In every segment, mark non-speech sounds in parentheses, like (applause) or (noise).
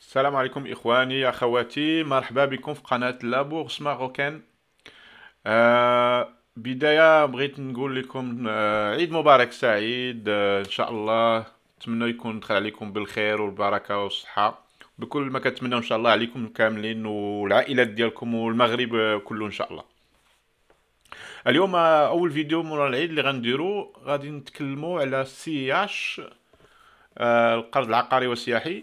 السلام عليكم إخواني أخواتي مرحبا بكم في قناة لابورس ماروكان آه بداية بغيت نقول لكم آه عيد مبارك سعيد آه إن شاء الله نتمنى يكون دخل عليكم بالخير والبركة والصحة بكل ما كنتمنى إن شاء الله عليكم كاملين والعائلات ديالكم والمغرب كله إن شاء الله اليوم آه، أول فيديو مورا العيد اللي غنديرو غادي نتكلمو على السياش آه، القرض العقاري والسياحي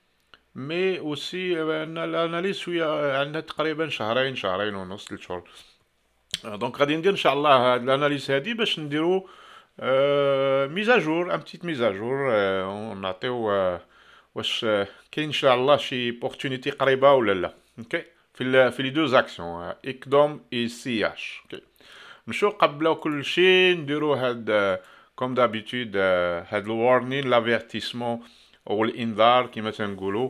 مي اوسي الاناليز شوية عندنا تقريبا شهرين شهرين ونص ثلاث شهور دونك غادي ندير ان شاء الله هاد الاناليز هادي باش نديرو ميزاجور ان بتيت ميزاجور ونعطيو نعطيو آه، واش آه، كاين ان شاء الله شي بورتونيتي قريبه ولا لا اوكي في في لي دو زاكسيون آه، اكدوم اي سي اش اوكي نمشيو قبل كل شيء نديرو هاد كوم دابيتود هاد الورنين لافيرتيسمون او الانذار كما تنقولوا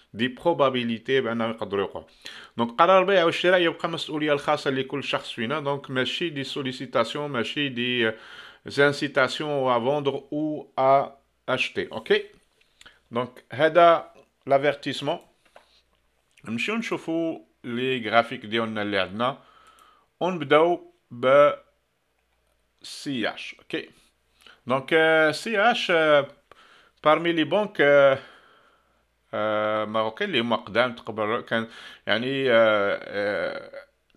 Des probabilités, ben, donc alors, je vais vous dire que vous avez dit que vous avez dit que vous avez dit que donc avez dit que vous des euh, incitations à vendre ou à acheter, ok? Donc, dit que que آه، ماروكي اللي هما قدام تقبل كان يعني آه، آه،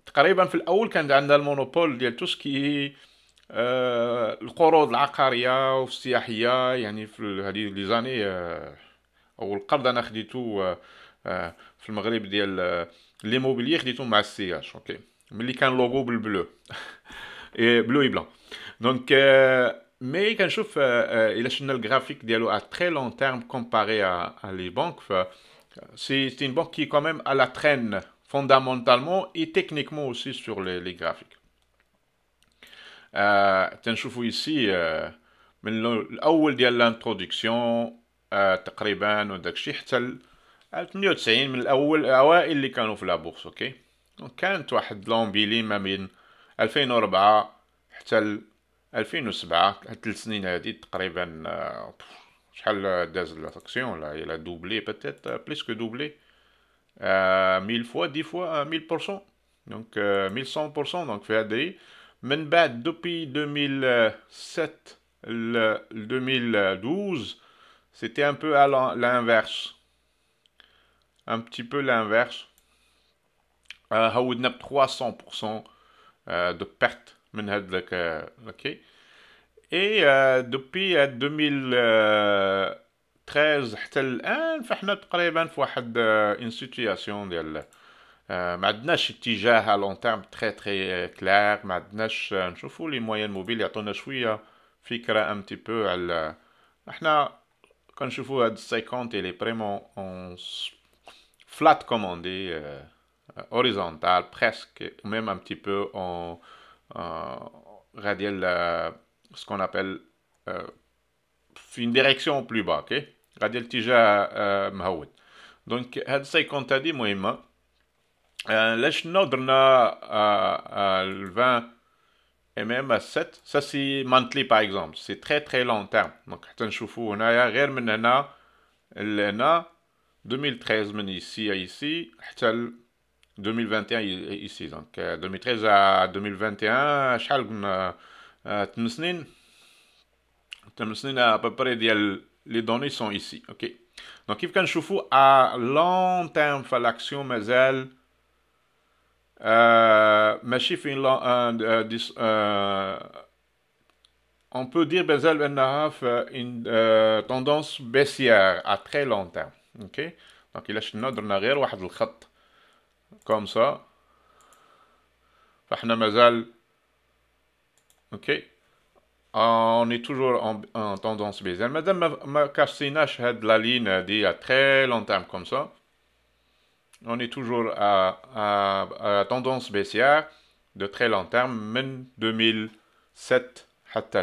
تقريبا في الاول كان عندنا المونوبول ديال توسكي القروض العقاريه والسياحيه يعني في هذه لي زاني او القرض انا خديتو في المغرب ديال ليموبيلي خديتو مع السياج اوكي ملي كان لوغو بالبلو (laughs) إيه، بلو اي بلان دونك mais quand je trouve euh, euh graphique diallo à très long terme comparé à, les banques, euh, c'est une banque qui est quand même à la traîne fondamentalement et techniquement aussi sur les, les graphiques. تنشوفوا euh, ici من الاول ديال الانتروديكسيون تقريبا وداك الشيء حتى 98 من الاول الاوائل اللي كانوا في لابورس اوكي كانت واحد لومبيلي ما بين 2004 حتى 2007, fait une là elle il a doublé peut-être, euh, plus que doublé, 1000 euh, fois, 10 fois, 1000%, euh, donc 1100%, donc fait Mais depuis 2007, 2012, c'était un peu à l'inverse. Un petit peu l'inverse. On a eu 300% de perte. Et depuis 2013 à tel un, on n'a pas encore eu une situation de madnesh de tige à long terme très très claire. Madnesh, je trouve les moyens mobiles, je trouve qu'il y a fixé un petit peu. On a, je trouve, à 50, il est vraiment en flat commandé horizontal, presque même un petit peu euh, radial, euh, ce qu'on appelle euh, une direction plus bas donc غادي الاتجاه مهود دونك dit moi et مهمه علاش نو درنا ال 20 même à 7 c'est monthly par exemple c'est très très long terme donc دونك حتى on هنايا غير 2013 من ici ici 2021 ici donc 2013 euh, à 2021 شحال euh, euh, à près les données sont ici ok donc كيف كنشوفوا à long terme l'action mais ماشي on peut dire que elle a une tendance baissière à très long terme ok donc il شفنا درنا غير واحد الخط comme ça. Ok. Ah, on est toujours en, tendance baissière. Madame ma had la ligne dit à très long terme comme ça. On est toujours à, tendance baissière de très long terme, même 2007 jusqu'à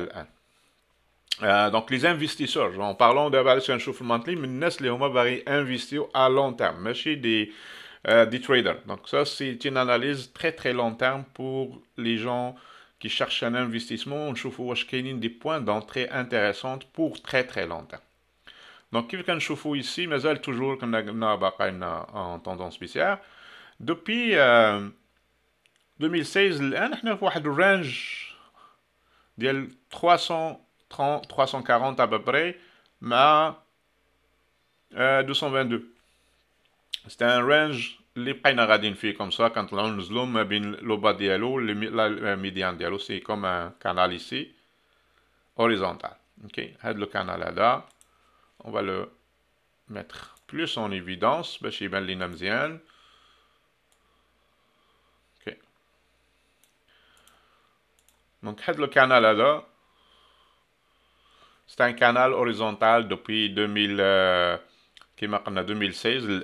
euh, Donc les investisseurs, en parlant de valeur de chauffement, les investis à long terme, mais des, des euh, traders. Donc ça, c'est une analyse très très long terme pour les gens qui cherchent un investissement. On واش كاينين des points d'entrée intéressants pour très très long terme. Donc qu'on chauffe ici Mais elle toujours comme en tendance baissière. Depuis 2016 on حنا في واحد range 330 340 à peu près mais euh, 222 c'est un range li qu'ayna gadi nfiy comme ça quand on nzlou ma bin le bas dialo le median dialo c'est comme un canal ici horizontal OK had le canal là on va le mettre plus en évidence باش يبان لينا مزيان OK donc had le canal là c'est un canal horizontal depuis 2000 euh, qui 2016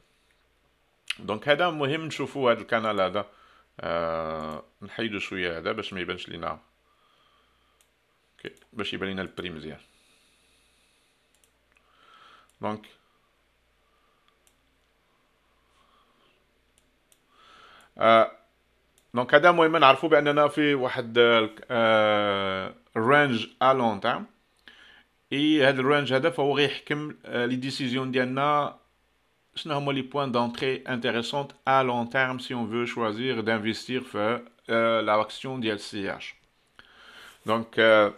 دونك هذا مهم نشوفوا هذا الكانال هذا آه نحيدو شويه هذا باش ما يبانش لينا اوكي باش يبان لينا البري مزيان دونك آه دونك هذا مهم نعرفوا باننا في واحد آه رانج الون تاع اي هذا الرانج هذا فهو غيحكم لي ديسيزيون ديالنا c'est normalement les points d'entrée intéressants à long terme si on veut choisir d'investir sur euh, l'action d'LCH. Donc, euh,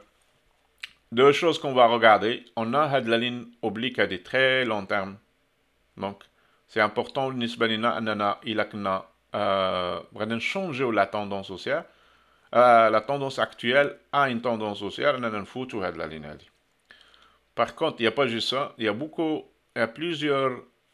deux choses qu'on va regarder. On a de la ligne oblique à des très long terme. Donc, c'est important, nisbanina anana ilakna, euh, changer la tendance haussière. Euh, la tendance actuelle a une tendance sociale on la ligne. Par contre, il n'y a pas juste ça, il y a beaucoup, il y a plusieurs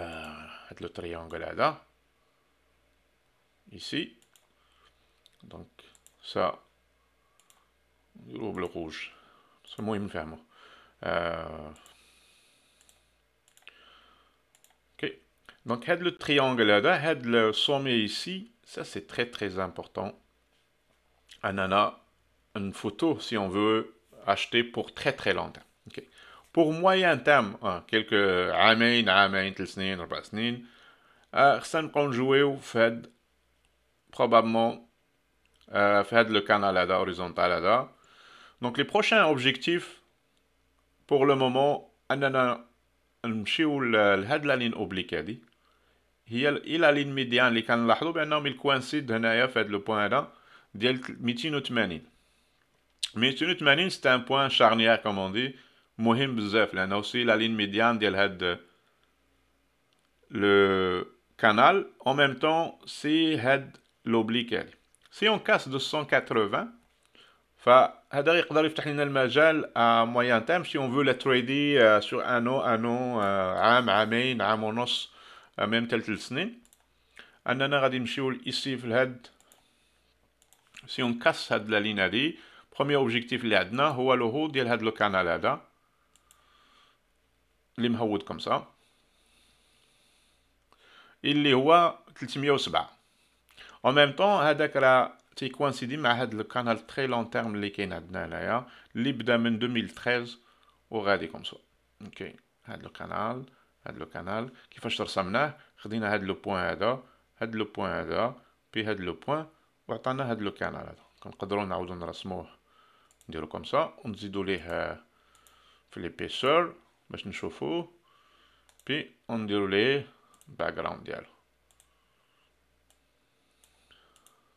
euh, le triangle là, ici. Donc ça, le rouge. C'est moi, il me ferme. Euh. Ok. Donc, had le triangle là, had le sommet ici. Ça, c'est très, très important. anana une photo, si on veut, acheter pour très, très longtemps. ok, pour moyen terme, hein, quelques années, années, quelques euh, années, repassez. Xan qu'on joue au fait, probablement, euh, fait le canal lada horizontal Donc les prochains objectifs, pour le moment, un un un. Je vous la ligne oblique, Il il a la ligne médiane, les canaux l'adobe. Maintenant, il coinceit de neuf, fait le point dans. Il met une autre c'est un point charnière, comme on dit. مهم aussi la ligne médiane de euh, le canal en même temps si l'oblique si on casse 280 180, à moyen terme si on veut le trader euh, sur un an un an euh, même tel. ici si on casse la ligne le premier objectif اللي le هو الهبوط اللي مهود كوم سا اللي هو 307 او ميم طون هذاك راه تيكوانسيدي مع هاد الكانال تري لون تيرم اللي كاين عندنا هنايا اللي بدا من 2013 وغادي كوم سا اوكي هاد لو كانال هاد لو كيفاش رسمناه خدينا هاد لو بوين هذا هاد لو بوين هذا بي هاد لو بوين وعطانا هاد لو كانال هذا كنقدروا نعاودو نرسموه نديرو كوم سا ونزيدو ليه في ليبيسور باش نشوفوه بي ونديرو ليه باك جراوند ديالو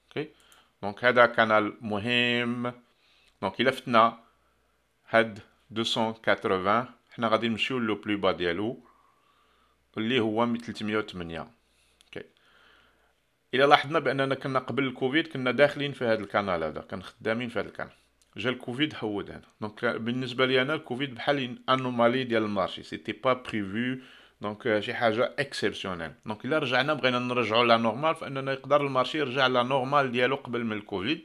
اوكي دونك هذا كانال مهم دونك الا فتنا هاد 280 حنا غادي نمشيو لو بلو با ديالو اللي هو 308 اوكي الا لاحظنا باننا كنا قبل الكوفيد كنا داخلين في هذا الكانال هذا كان خدامين في هذا الكانال j'ai le Covid Hawden. Donc, euh, le Covid, a une anomalie du marché. Ce n'était pas prévu. Donc, j'ai c'est une chose Donc, là, j'ai un revenir à la normale. Il faut que le marché revienne à la normale du dialogue avec le Covid.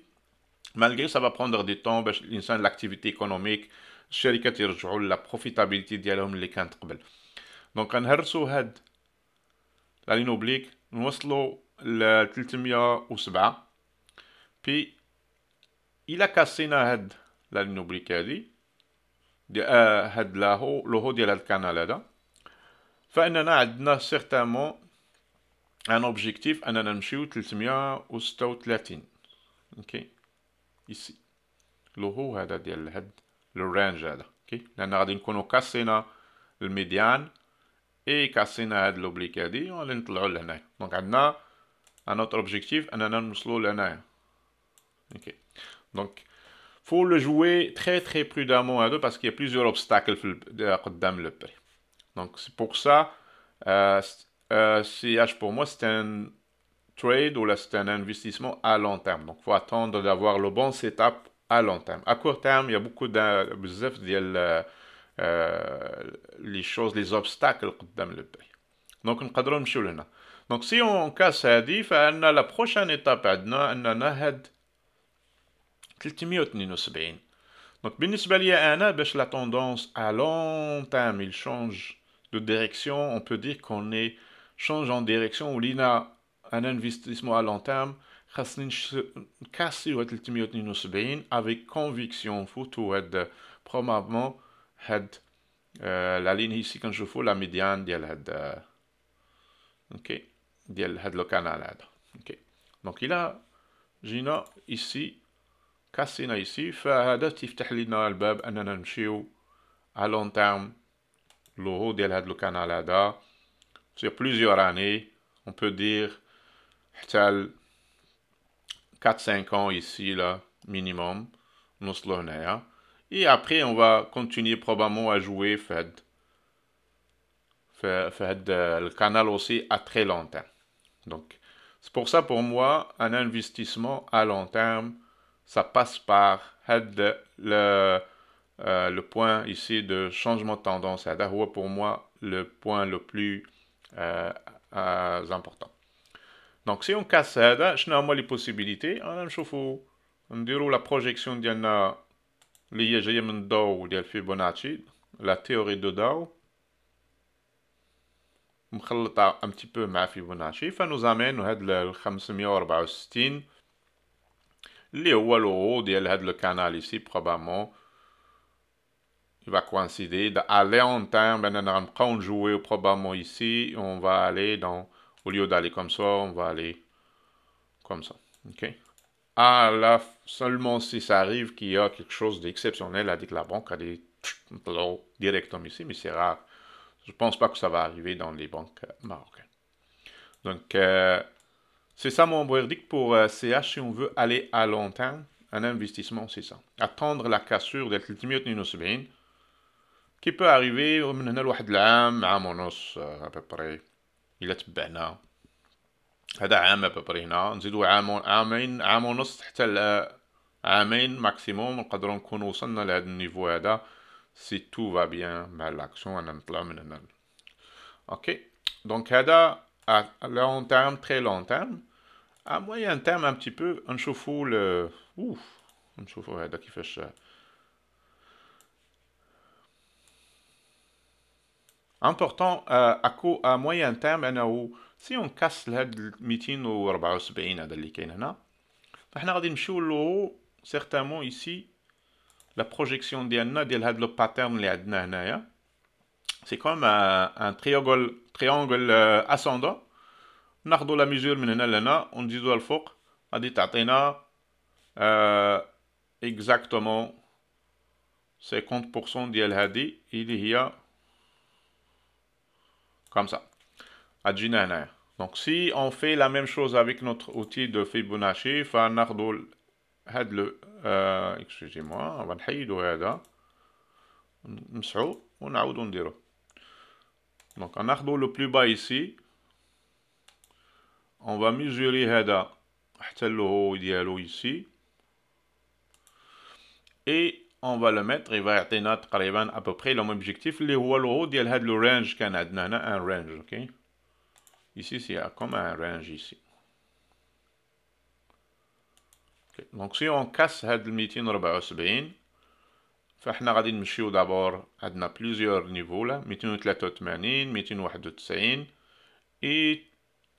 Malgré que ça va prendre du temps, parce que l'activité économique, les chérikats à la profitabilité du dialogue avec le Covid. Donc, on va revenir la ligne oblique. On va le à 307. Puis, الى كاسينا هاد نوبليك هادي دي آه، هاد لاهو لوهو ديال هاد الكانال هذا فاننا عندنا سيغتامون ان اوبجيكتيف اننا نمشيو 336 اوكي ici لوهو هذا ديال هاد الرانج هذا اوكي لان غادي نكونو كاسينا الميديان اي كاسينا هاد لوبليك هادي وغادي نطلعو لهنايا دونك عندنا ان اوتر اوبجيكتيف اننا نوصلو لهنايا اوكي Donc, faut le jouer très très prudemment à deux parce qu'il y a plusieurs obstacles dans le prix. Donc, c'est pour ça, euh, CH euh, pour moi, c'est un trade ou c'est un investissement à long terme. Donc, il faut attendre d'avoir le bon setup à long terme. À court terme, il y a beaucoup de euh, les choses, les obstacles dans le prix. Donc, on peut le Donc, si on casse ça, la prochaine étape, on a 372 Donc, بالنسبة ليا أنا باش la tendance à long terme, il change de direction, on peut dire qu'on est change en direction ou l'ina un investissement à long terme خاصني نكاسيو هاد 372 avec conviction faut tout être probablement euh, ligne ici quand je كنشوفو la médiane, ديال هاد euh, ok, ديال هاد لو كانال هذا Donc, il a جينا ici كاسينا ici فهذا تفتح لنا الباب اننا نمشيو à long terme l' de هذا canal هذا sur plusieurs années on peut dire حتى 4 5 ans ici là minimum le et après on va continuer probablement à jouer fed le canal aussi à très long terme donc c'est pour ça pour moi un investissement à long terme ça passe par euh, le, point ici de changement de tendance. C'est pour moi le point le plus euh, euh, important. Donc si on casse ça, hein, je n'ai les possibilités. On a la projection ديالنا جايه من la théorie de la théorie 564 Wall il y a le canal ici probablement il va coïncider d'aller en terme ben quand on jouer probablement ici on va aller dans au lieu d'aller comme ça on va aller comme ça ok ah, à la seulement si ça arrive qu'il y a quelque chose d'exceptionnel que la banque à des directement ici mais c'est rare je pense pas que ça va arriver dans les banques marocaines donc euh, c'est ça mon verdict pour CH, euh, si on veut aller à long terme, un investissement c'est ça. Attendre la cassure de la 3970, qui peut arriver au bout d'un an, un an à peu près. Il est bien là. C'est un à peu près là. Un an et demi, un an et demi, un an maximum, on va pouvoir nous renoncer à ce niveau-là. Si tout va bien avec ben, l'action, on va sortir de Ok, donc c'est à long terme, très long terme à moyen terme un petit peu on chauffe le euh, ouf on chauffe le. important euh, à à moyen terme si on casse le meeting au 74 dans les canana on va que le certainement ici la projection de le pattern les hein, c'est comme un, un triangle triangle euh, ascendant ناخذوا لا ميجور من هنا لهنا ونزيدوها الفوق غادي تعطينا اكزاكتومون 50% ديال هادي اللي هي كما ça غتجينا هنايا Donc si on fait la même chose avec notre outil de Fibonacci, فناخذ هاد لو اكسكيزيموا غنحيدو هذا نمسحو ونعاودو نديرو دونك غناخدو لو بلو با ici on va mesurer هذا له ديالو ici et on va le mettre il va يعطينا à peu près le même objectif le haut range range ici c'est comme un range ici donc si on casse le 274 فاحنا غادي نمشيو دابور عندنا بليزيور نيفو لا 283 291 et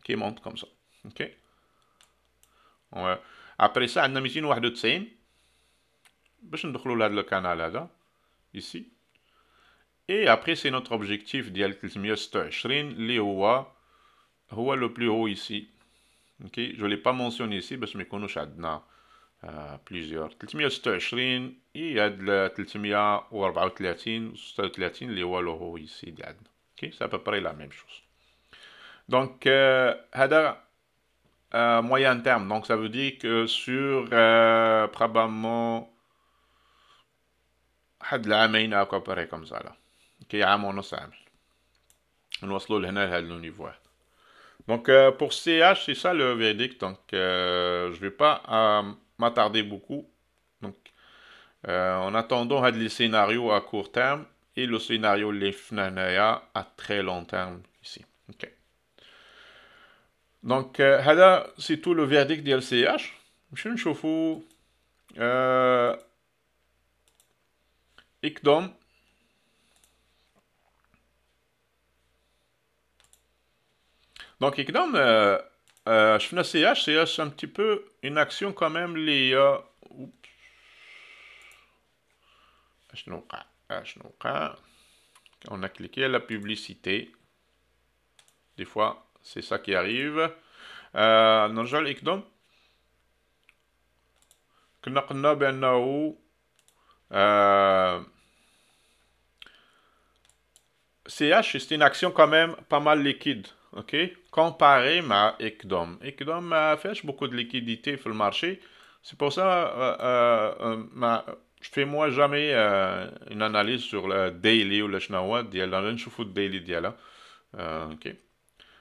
OK, monte comme ça. OK? On Après ça, on a 291. باش dans لهذا canal-là, ici et après c'est notre objectif ديال 326 اللي هو هو le plus haut ici OK je l'ai pas mentionné ici باش ما يكونوش عندنا بليزيور 326 et هاد 334 و 36 اللي هو لو هو ici ديالنا OK c'est à peu près la même chose donc, euh, euh, moyen terme. Donc, ça veut dire que sur euh, probablement de العامين او كوبري comme ça كي عام on va نوصلوا Donc euh, pour CH, c'est ça le verdict. Donc je ne vais pas m'attarder beaucoup. Donc en attendant, ce scénario les scénarios à court terme et le scénario les à très long terme. Donc, euh, c'est tout le verdict de l'CH. Monsieur le chauffeur, écoutons. Donc écoutons. Je fais l'CH. c'est un petit peu une action quand même. L'IA. Je On a cliqué à la publicité. Des fois. C'est ça qui arrive. Euh, نرجع لإكدوم كنا قلنا euh, CH c'est une action quand même pas mal liquide, ok? Comparé à ECDOM. ECDOM a fait beaucoup de liquidité sur le marché. C'est pour ça euh, je euh, euh, je fais moi jamais euh, une analyse sur le daily ou le chnawa, dans le daily, hein. ok?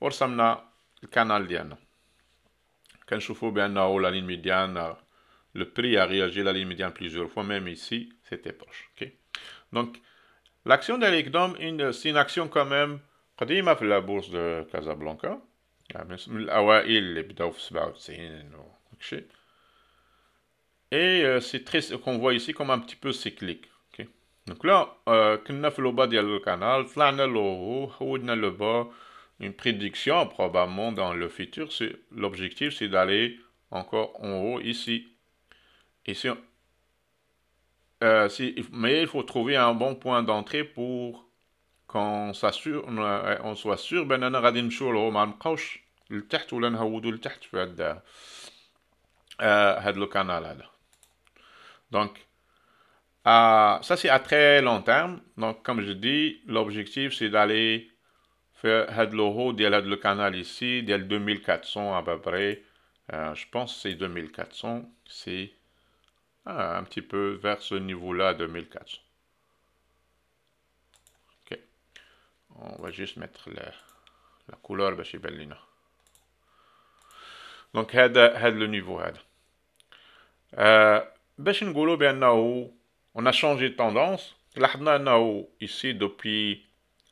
Or, ça m'a le canal de Yann. Quand je fais bien haut, euh, la ligne médiane, euh, le prix a réagi à la ligne médiane plusieurs fois, même ici, c'était poche. Donc, l'action d'Eric Dom, c'est une action quand même... Quand il m'a fait la bourse de Casablanca, ah, ah il qui de l'Office Bautine. Et euh, c'est très ce qu'on voit ici comme un petit peu cyclique. Donc là, quand nous faisons le bas, du le canal, le flan est en haut, il est une prédiction probablement dans le futur. L'objectif, c'est d'aller encore en haut ici. ici euh, mais il faut trouver un bon point d'entrée pour qu'on euh, on soit sûr, ben, Donc, euh, ça c'est à très long terme. Donc, comme je dis, l'objectif c'est d'aller fait y a le canal ici, dès 2400 à peu près, euh, je pense que c'est 2400, c'est ah, un petit peu vers ce niveau-là, 2400. Ok. On va juste mettre la, couleur, de chez Donc, head le niveau. هذا. باش نقولوا on a changé de tendance. لاحظنا ici depuis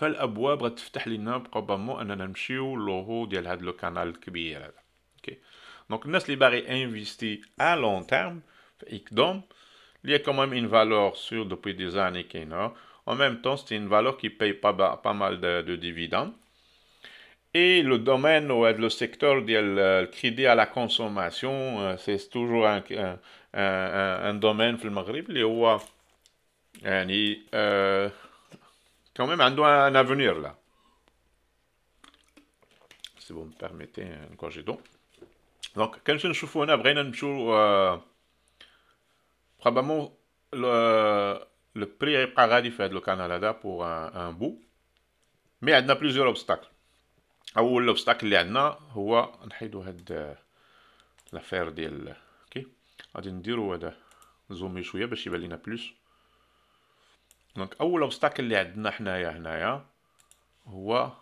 Donc, غتفتح لينا بروبابمون اننا à long terme, هذا لو il y a quand même une valeur sûre depuis des années qu'il a. En même temps, c'est une valeur qui paye pas, mal de, dividendes. Et le domaine ou le secteur du euh, crédit à la consommation, euh, c'est toujours un, domaine un, Maroc domaine, quand même un, un avenir là. Si vous me permettez, un hein, j'ai donc. Donc, quand je suis en train de probablement le, prix préparer le Canada pour un, bout, mais il y a plusieurs obstacles. Ah, l'obstacle, il y a un l'affaire On va ah, je vais un plus. Donc, اول اوبستاكل اللي عندنا حنايا هنايا هو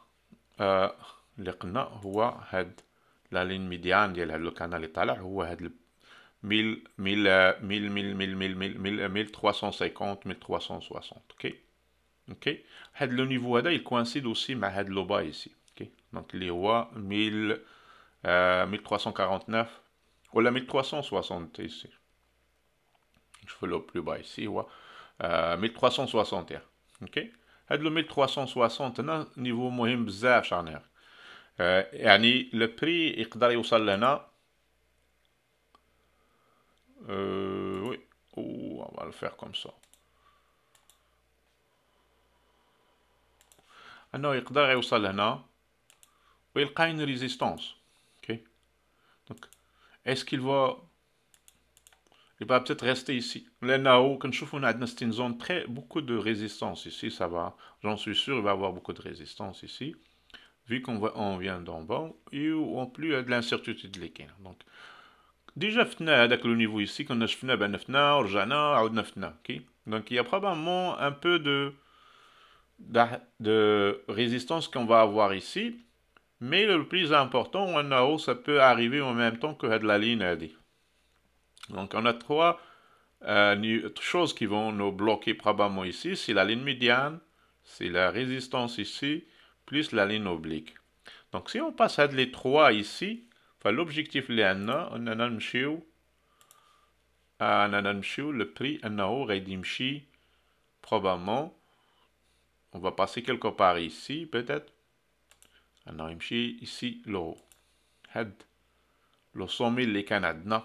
اللي قلنا هو هاد لا لين ميديان ديال هاد لو كانال اللي طالع هو 1000 1000 1000 1000 1350 1360 اوكي اوكي هاد لو نيفو هذا يكوانسيد مع هاد لو با دونك اللي هو 1349 ولا 1360 ici. لو 1360 euh, hein. ok 1360 niveau مهم بزاف شانير يعني le prix يقدر يوصل لنا euh, oui on va le faire comme ça ah Il انه salon Il y a une résistance ok donc est-ce qu'il va il va peut-être rester ici. Le Nao, quand c'est une zone très, beaucoup de résistance ici, ça va. J'en suis sûr, il va y avoir beaucoup de résistance ici. Vu qu'on on vient d'en bas, et en plus, il y a euh, de l'incertitude de Donc, déjà, avec le niveau ici, quand a ben, ok? Donc, il y a probablement un peu de, de, résistance qu'on va avoir ici. Mais le plus important, un Nao, ça peut arriver en même temps que la ligne a donc on a trois choses qui vont nous bloquer probablement ici. C'est la ligne médiane, c'est la résistance ici, plus la ligne oblique. Donc si on passe à les trois ici, l'objectif est on a on le prix anao redimchi probablement. On va passer quelque part ici peut-être. On ici l'eau haut. Head. Le sommet les Canadiens.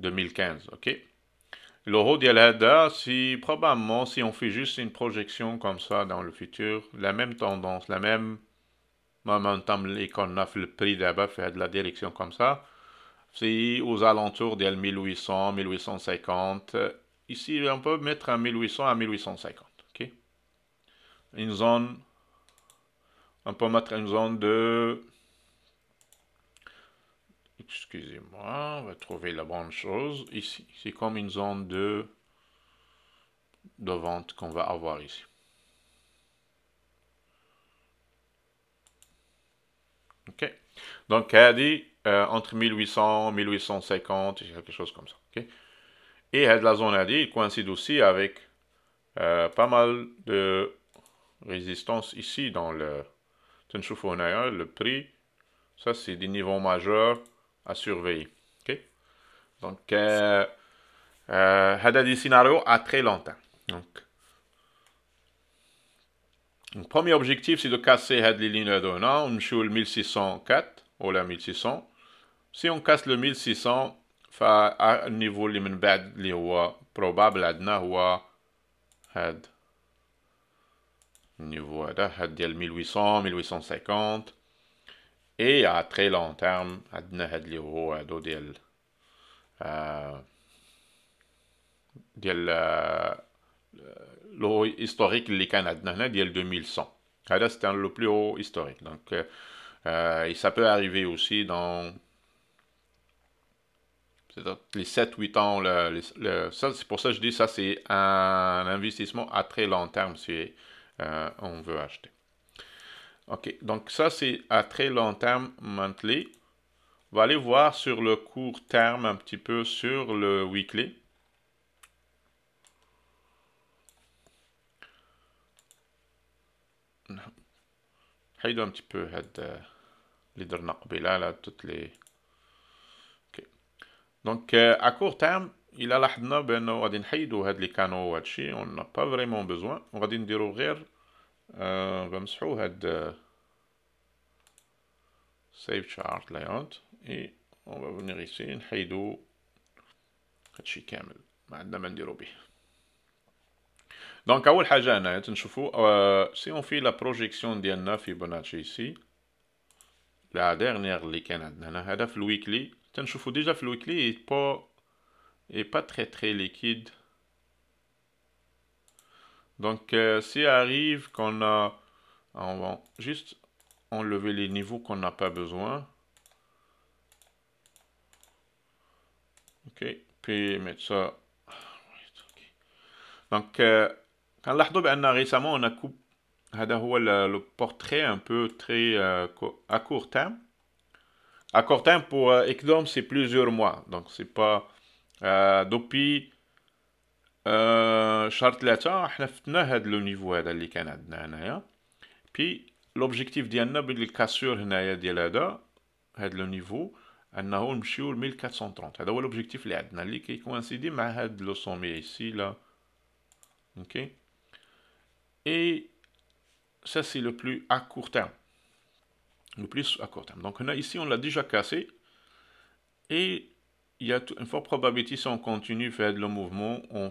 2015, ok L'euro l'ADA, si probablement si on fait juste une projection comme ça dans le futur, la même tendance, la même momentum fait le prix d'ABA fait de la direction comme ça, c'est aux alentours de 1800, 1850. Ici, on peut mettre à 1800 à 1850, ok Une zone, on peut mettre une zone de excusez-moi, on va trouver la bonne chose ici. C'est comme une zone de, de vente qu'on va avoir ici. OK. Donc, Caddy, dit euh, entre 1800, 1850, quelque chose comme ça. Okay. Et la zone AD coïncide aussi avec euh, pas mal de résistance ici dans le le prix. Ça, c'est des niveaux majeurs à surveiller. Donc, euh, euh, scénario Scenario a très longtemps. Donc, le premier objectif, c'est de casser les lignes là On joue le 1604 ou la 1600. Si on casse le 1600, à niveau اللي من بعد probable عندنا هو niveau niveau 1800 1850 et à très long terme, عندنا euh, euh, euh, historique اللي هو هادو ديال 2100 C'est le plus haut historique. historique. ça peut arriver aussi dans les 7-8 ans, c'est pour ça que je dis ça, c'est un investissement à très long terme si on veut acheter. OK, donc ça, c'est à très long terme monthly. On va aller voir sur le court terme un petit peu sur le weekly. حيدوا un petit peu euh, toutes les Ok. Donc euh, à court terme il a la de canaux les canaux on n'a pas vraiment besoin On va dire غير آه غنمسحو هاد آه، سيف شارت لايوت اي اون فا فونيغ ايسي نحيدو هادشي كامل ما عندنا ما نديرو بيه دونك اول حاجه هنايا تنشوفو سي اون في لا بروجيكسيون ديالنا في بوناتشي ايسي لا ديرنيير اللي كان عندنا هنا هذا في الويكلي تنشوفو ديجا في الويكلي بو اي با تري تري ليكيد Donc, euh, si arrive qu'on a... Ah, on va juste enlever les niveaux qu'on n'a pas besoin. OK. Puis mettre ça... Donc, euh, quand récemment, on a coupé... Le, le, portrait un peu très euh, à court terme. À court terme, pour Ekdom, c'est plusieurs mois. Donc, c'est pas... depuis Charte latin, on a fait le niveau de la canadienne. Puis, l'objectif de le cassure de la canadienne, c'est le niveau 1430. C'est l'objectif de la canadienne qui coïncide avec le sommet ici. Et ça, c'est le plus à court terme. Le plus à court terme. Donc, ici, on l'a déjà cassé. Et il y a une forte probabilité si on continue de faire le mouvement, on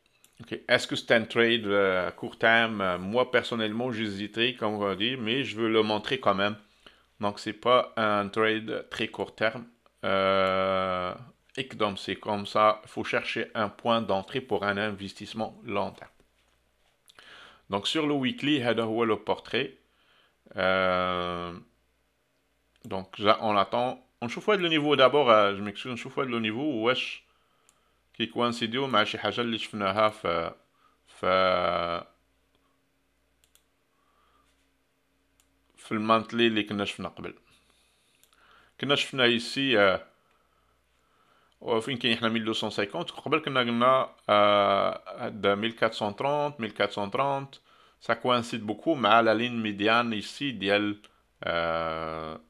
Est-ce que c'est un trade euh, court terme? Euh, moi, personnellement, j'hésiterais, comme on dit, mais je veux le montrer quand même. Donc, ce n'est pas un trade très court terme. Euh, et donc, c'est comme ça, il faut chercher un point d'entrée pour un investissement long terme. Donc, sur le weekly, header ou le portrait. donc, on attend. On chauffe le niveau d'abord, je m'excuse, on chauffe le niveau. Wesh. كيكوانسيديو مع شي حاجه اللي شفناها في ف في المانتلي اللي كنا شفنا قبل كنا شفنا يسي آه، وفين كاين حنا 1250 قبل كنا قلنا آه، هاد 1430 1430 سا كوانسيد بوكو مع لا لين ميديان يسي ديال آه،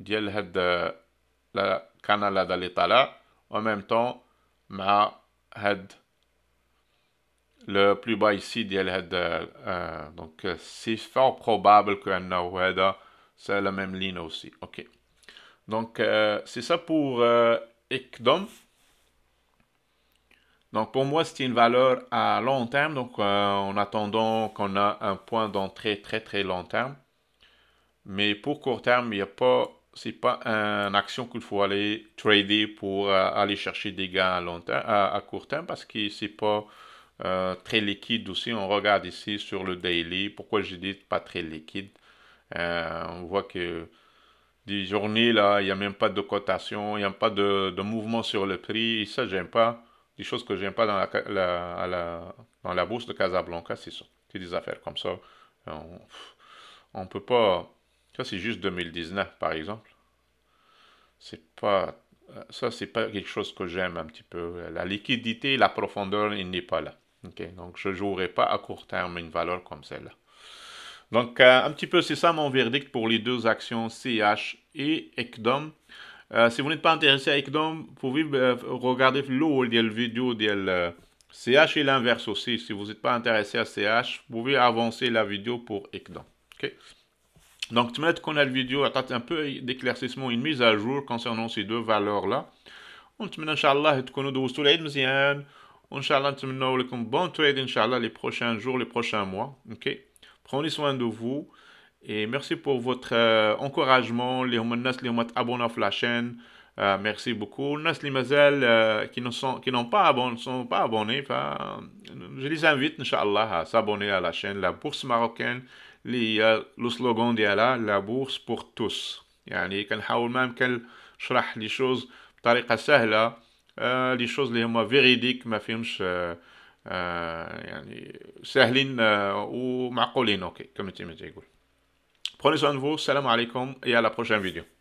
ديال هاد لا كانال هذا اللي طالع و ميم طون مع le plus bas ici ديال هاد دونك سي فور بروبابل c'est هذا سي لا ميم لين اوسي اوكي دونك سي سا Donc pour moi, c'est une valeur à long terme, donc euh, en attendant qu'on a un point d'entrée très très long terme. Mais pour court terme, il n'y a pas c'est pas une action qu'il faut aller trader pour euh, aller chercher des gains à, long terme, à, court terme parce que c'est pas euh, très liquide aussi. On regarde ici sur le daily. Pourquoi je dis pas très liquide euh, On voit que des journées là, il n'y a même pas de cotation, il n'y a pas de, mouvement sur le prix. Et ça, j'aime pas. Des choses que j'aime pas dans la, dans la bourse de Casablanca, c'est ça. C'est des affaires comme ça. On, on peut pas ça, c'est juste 2019, par exemple. C'est pas. Euh, ça, c'est pas quelque chose que j'aime un petit peu. La liquidité, la profondeur, il n'est pas là. Donc, je ne jouerai pas à court terme une valeur comme celle-là. Donc, euh, un petit peu, c'est ça mon verdict pour les deux actions CH et ECDOM. Euh, si vous n'êtes pas intéressé à ECDOM, vous pouvez regarder l'autre vidéo de CH et l'inverse aussi. Si vous n'êtes pas intéressé à CH, vous pouvez avancer la vidéo pour ECDOM. OK donc, tu qu'on a la vidéo, a un peu d'éclaircissement, une mise à jour concernant ces deux valeurs-là. On te met, Inch'Allah, tu connais tous les mzian. Inch'Allah, tu me bon trade, Inch'Allah, les prochains jours, les prochains mois. Ok? Prenez soin de vous. Et merci pour votre euh, encouragement. Les hommes, les abonnés à la chaîne. Euh, merci beaucoup. les mazal euh, qui ne sont qui n'ont pas abonné, sont pas abonnés, je les invite, Inch'Allah, à s'abonner à la chaîne La Bourse Marocaine. اللي هي لو سلوغون ديالها لا بورس بور توس يعني كنحاول ما امكن نشرح لي شوز بطريقه سهله آه، لي شوز اللي هما فيريديك ما فيهمش آه، آه، يعني ساهلين ومعقولين اوكي كما تيما تيقول بروني سوان فو السلام عليكم يا لا بروشين فيديو